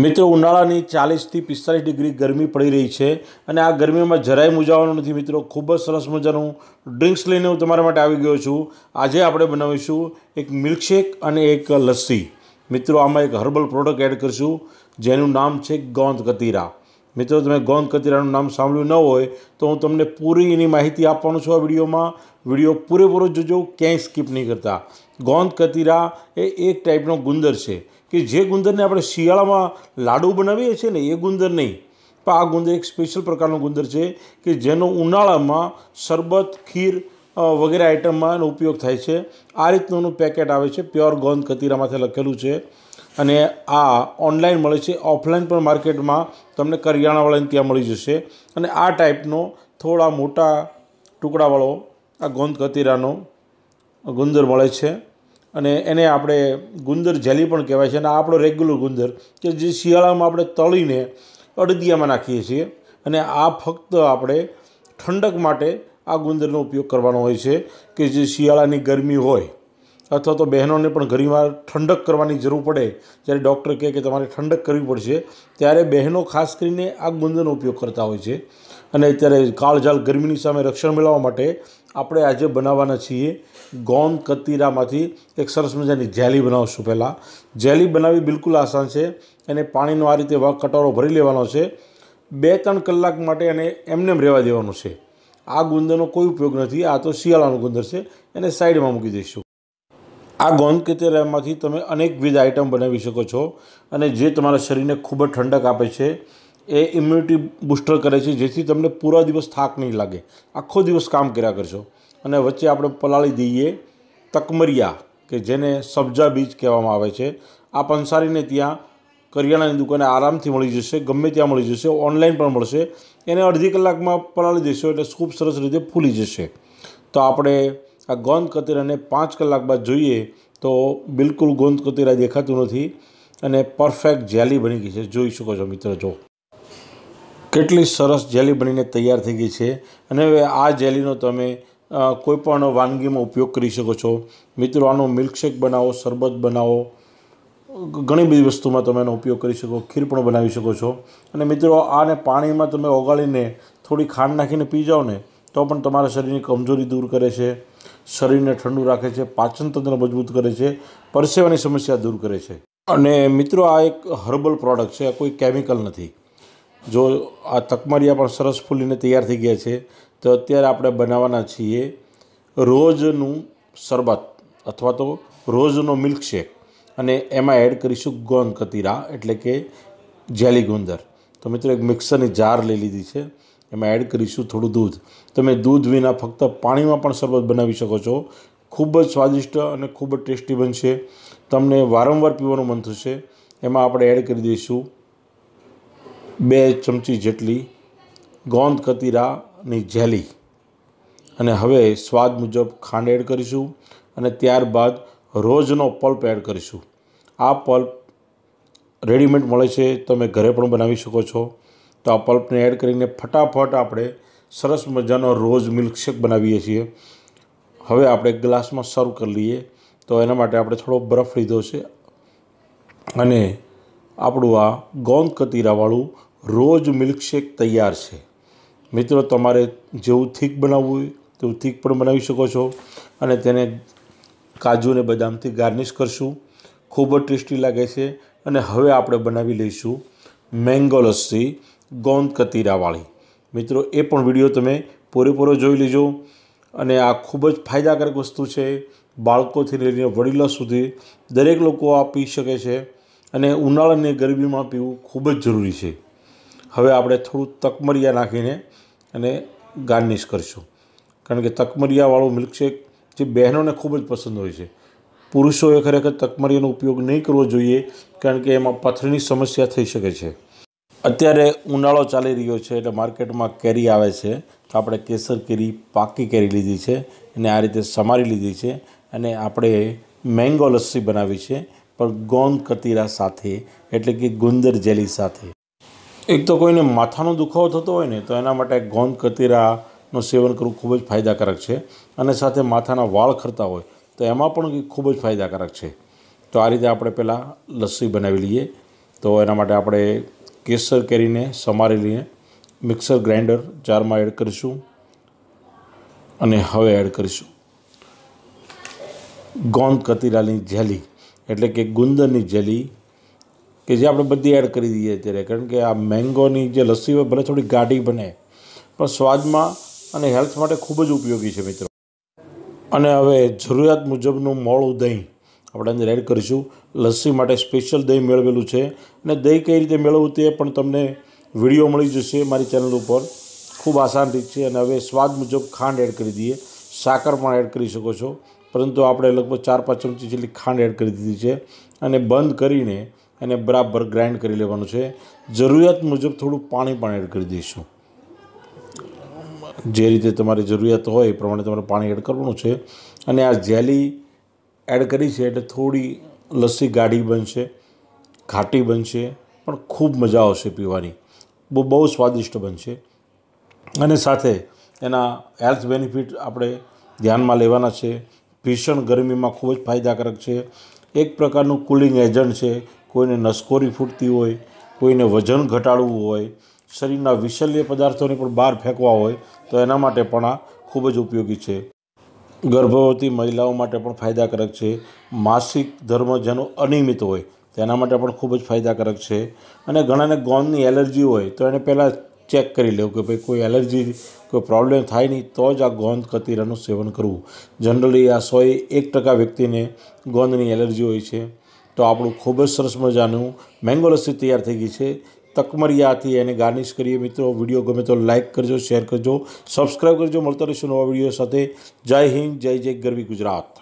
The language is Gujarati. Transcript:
મિત્રો ઉનાળાની ચાલીસથી પિસ્તાલીસ ડિગ્રી ગરમી પડી રહી છે અને આ ગરમીમાં જરાય મૂંઝાવાનું નથી મિત્રો ખૂબ જ સરસ મજાનું ડ્રિંક્સ લઈને હું તમારા માટે આવી ગયો છું આજે આપણે બનાવીશું એક મિલ્કશેક અને એક લસ્સી મિત્રો આમાં એક હર્બલ પ્રોડક્ટ એડ કરીશું જેનું નામ છે ગોંદ કતીરા મિત્રો તમે ગોંદ કતિરાનું નામ સાંભળ્યું ન હોય તો હું તમને પૂરી એની માહિતી આપવાનું છું આ વિડીયોમાં વિડીયો પૂરેપૂરો જોજો ક્યાંય સ્કીપ નહીં કરતા ગોંદ કતિરા એ એક ટાઈપનો ગુંદર છે કે જે ગુંદરને આપણે શિયાળામાં લાડુ બનાવીએ છીએ ને એ ગુંદર નહીં પણ આ ગુંદર એક સ્પેશિયલ પ્રકારનો ગુંદર છે કે જેનો ઉનાળામાં શરબત ખીર વગેરે આઇટમમાં એનો ઉપયોગ થાય છે આ રીતનું પેકેટ આવે છે પ્યોર ગોંદ કતિરામાંથી લખેલું છે અને આ ઓનલાઈન મળે છે ઓફલાઈન પણ માર્કેટમાં તમને કરિયાણાવાળાને ત્યાં મળી જશે અને આ ટાઈપનો થોડા મોટા ટુકડાવાળો આ ગોંદ કતીરાનો ગુંદર મળે છે અને એને આપણે ગુંદર જેલી પણ કહેવાય છે અને આપણો રેગ્યુલર ગુંદર કે જે શિયાળામાં આપણે તળીને અડદિયામાં નાખીએ છીએ અને આ ફક્ત આપણે ઠંડક માટે આ ગુંદરનો ઉપયોગ કરવાનો હોય છે કે જે શિયાળાની ગરમી હોય અથવા તો બહેનોને પણ ઘણીવાર ઠંડક કરવાની જરૂર પડે જ્યારે ડૉક્ટર કહે કે તમારે ઠંડક કરવી પડશે ત્યારે બહેનો ખાસ કરીને આ ગુંદનો ઉપયોગ કરતા હોય છે અને અત્યારે કાળજાળ ગરમીની સામે રક્ષણ મેળવવા માટે આપણે આજે બનાવવાના છીએ ગોંદ કતીરામાંથી એક સરસ મજાની જેલી બનાવશું પહેલાં જેલી બનાવવી બિલકુલ આસાન છે એને પાણીનો આ રીતે વાઘ કટોરો ભરી લેવાનો છે બે ત્રણ કલાક માટે એને એમને રહેવા દેવાનું છે આ ગુંદરનો કોઈ ઉપયોગ નથી આ તો શિયાળાનો ગુંદર છે એને સાઈડમાં મૂકી દઈશું આ ગોંદ કે તેલામાંથી તમે અનેકવિધ આઇટમ બનાવી શકો છો અને જે તમારા શરીરને ખૂબ જ ઠંડક આપે છે એ ઇમ્યુનિટી બૂસ્ટર કરે છે જેથી તમને પૂરા દિવસ થાક નહીં લાગે આખો દિવસ કામ કર્યા કરશો અને વચ્ચે આપણે પલાળી દઈએ તકમરિયા કે જેને સબ્જા બીજ કહેવામાં આવે છે આ પંસારીને ત્યાં કરિયાણાની દુકાને આરામથી મળી જશે ગમે ત્યાં મળી જશે ઓનલાઈન પણ મળશે એને અડધી કલાકમાં પલાળી દેશો એટલે ખૂબ સરસ રીતે ફૂલી જશે તો આપણે આ ગોંદ કતીરાને પાંચ કલાક બાદ જોઈએ તો બિલકુલ ગોંદ કતીરા દેખાતું નથી અને પરફેક્ટ જેલી બની ગઈ છે જોઈ શકો છો મિત્રો જો કેટલી સરસ જેલી બનીને તૈયાર થઈ ગઈ છે અને હવે આ જેલીનો તમે કોઈપણ વાનગીમાં ઉપયોગ કરી શકો છો મિત્રો આનો મિલ્કશેક બનાવો શરબત બનાવો ઘણી બધી વસ્તુમાં તમે એનો ઉપયોગ કરી શકો ખીર પણ બનાવી શકો છો અને મિત્રો આને પાણીમાં તમે ઓગાળીને થોડી ખાંડ નાખીને પી જાઓ ને તો પણ તમારા શરીરની કમજોરી દૂર કરે છે શરીરને ઠંડુ રાખે છે પાચનતંત્ર મજબૂત કરે છે પરસેવાની સમસ્યા દૂર કરે છે અને મિત્રો આ એક હર્બલ પ્રોડક્ટ છે આ કોઈ કેમિકલ નથી જો આ તકમરિયા પણ સરસ ફૂલીને તૈયાર થઈ ગયા છે તો અત્યારે આપણે બનાવવાના છીએ રોજનું શરબત અથવા તો રોજનો મિલ્કશેક અને એમાં એડ કરીશું ગોંદ કતીરા એટલે કે જેલી ગુંદર તો મિત્રો એક મિક્સરની જાર લઈ લીધી છે એમાં એડ કરીશું થોડું દૂધ તમે દૂધ વિના ફક્ત પાણીમાં પણ શરબત બનાવી શકો છો ખૂબ જ સ્વાદિષ્ટ અને ખૂબ જ ટેસ્ટી બનશે તમને વારંવાર પીવાનું મન થશે એમાં આપણે એડ કરી દઈશું બે ચમચી જેટલી ગોંદ કતીરાની જેલી અને હવે સ્વાદ મુજબ ખાંડ એડ કરીશું અને ત્યારબાદ રોજનો પલ્પ એડ કરીશું આ પલ્પ રેડીમેડ મળે છે તમે ઘરે પણ બનાવી શકો છો તો આ પલ્પને એડ કરીને ફટાફટ આપણે સરસ મજાનો રોઝ મિલ્કશેક બનાવીએ છીએ હવે આપણે ગ્લાસમાં સર્વ કરી લઈએ તો એના માટે આપણે થોડો બરફ લીધો છે અને આપણું આ ગોંદ કતીરાવાળું રોજ મિલ્કશેક તૈયાર છે મિત્રો તમારે જેવું થીક બનાવવું હોય તેવું થીક પણ બનાવી શકો છો અને તેને કાજુ અને બદામથી ગાર્નિશ કરશું ખૂબ જ ટેસ્ટી લાગે છે અને હવે આપણે બનાવી લઈશું મેંગો લસ્સી ગોંદ કતીરાવાળી મિત્રો એ પણ વિડીયો તમે પૂરેપૂરો જોઈ લેજો અને આ ખૂબ જ ફાયદાકારક વસ્તુ છે બાળકોથી લઈને વડીલો સુધી દરેક લોકો આ પી શકે છે અને ઉનાળાની ગરમીમાં પીવું ખૂબ જ જરૂરી છે હવે આપણે થોડું તકમરિયા નાખીને અને ગાર્નિશ કરીશું કારણ કે તકમરિયાવાળું મિલ્કશેક જે બહેનોને ખૂબ જ પસંદ હોય છે પુરુષોએ ખરેખર તકમરિયાનો ઉપયોગ નહીં કરવો જોઈએ કારણ કે એમાં પથરીની સમસ્યા થઈ શકે છે અત્યારે ઉનાળો ચાલી રહ્યો છે એટલે માર્કેટમાં કેરી આવે છે તો આપણે કેસર કેરી પાકી કેરી લીધી છે અને આ રીતે સમારી લીધી છે અને આપણે મેંગો લસ્સી બનાવી છે પણ ગોંદ કતીરા સાથે એટલે કે ગુંદર જેલી સાથે એક તો કોઈને માથાનો દુખાવો થતો હોય ને તો એના માટે ગોંદ કતીરાનું સેવન કરવું ખૂબ જ ફાયદાકારક છે અને સાથે માથાના વાળ ખરતા હોય તો એમાં પણ ખૂબ જ ફાયદાકારક છે તો આ રીતે આપણે પહેલાં લસ્સી બનાવી લઈએ તો એના માટે આપણે કેસર કેરીને સમારી સમારેલીને મિક્સર ગ્રાઇન્ડર જારમાં એડ કરીશું અને હવે એડ કરીશું ગોંદ કતીરાની જેલી એટલે કે ગુંદરની જેલી કે જે આપણે બધી એડ કરી દઈએ અત્યારે કારણ કે આ મેંગોની જે લસ્સી હોય ભલે થોડી ગાઢી બને પણ સ્વાદમાં અને હેલ્થ માટે ખૂબ જ ઉપયોગી છે મિત્રો અને હવે જરૂરિયાત મુજબનું મોળું દહીં આપણે અંદર એડ કરીશું લસ્સી માટે સ્પેશિયલ દહીં મેળવેલું છે અને દહીં કઈ રીતે મેળવવું તે પણ તમને વિડીયો મળી જશે મારી ચેનલ ઉપર ખૂબ આસાન રીત છે અને હવે સ્વાદ મુજબ ખાંડ એડ કરી દઈએ સાકર પણ એડ કરી શકો છો પરંતુ આપણે લગભગ ચાર પાંચ ચમચી જેટલી ખાંડ એડ કરી દીધી છે અને બંધ કરીને એને બરાબર ગ્રાઇન્ડ કરી લેવાનું છે જરૂરિયાત મુજબ થોડું પાણી પણ એડ કરી દઈશું જે રીતે તમારી જરૂરિયાત હોય એ પ્રમાણે તમારે પાણી એડ કરવાનું છે અને આ જેલી એડ કરી છે એટલે થોડી લસ્સી ગાઢી બનશે ઘાટી બનશે પણ ખૂબ મજા આવશે પીવાની બહુ બહુ સ્વાદિષ્ટ બનશે અને સાથે એના હેલ્થ બેનિફિટ આપણે ધ્યાનમાં લેવાના છે ભીષણ ગરમીમાં ખૂબ જ ફાયદાકારક છે એક પ્રકારનું કુલિંગ એજન્ટ છે કોઈને નસકોરી ફૂટતી હોય કોઈને વજન ઘટાડવું હોય શરીરના વિશલ્ય પદાર્થોને પણ બહાર ફેંકવા હોય તો એના માટે પણ આ ખૂબ જ ઉપયોગી છે ગર્ભવતી મહિલાઓ માટે પણ ફાયદાકારક છે માસિક ધર્મ જેનો અનિયમિત હોય તેના માટે પણ ખૂબ જ ફાયદાકારક છે અને ઘણાને ગોંદની એલર્જી હોય તો એને પહેલાં ચેક કરી લેવું કે ભાઈ કોઈ એલર્જી કોઈ પ્રોબ્લેમ થાય નહીં તો જ આ ગોંદ કતીરાનું સેવન કરવું જનરલી આ સોએ એક ટકા વ્યક્તિને ગોંદની એલર્જી હોય છે તો આપણું ખૂબ જ સરસ મજાનું મેંગો લસ્સી તૈયાર થઈ ગઈ છે તકમરિયાથી એને ગાર્નિશ કરીએ મિત્રો વિડીયો ગમે તો લાઇક કરજો શેર કરજો સબસ્ક્રાઈબ કરજો મળતા રહીશું નવા વિડીયો સાથે જય હિન્દ જય જય ગરવી ગુજરાત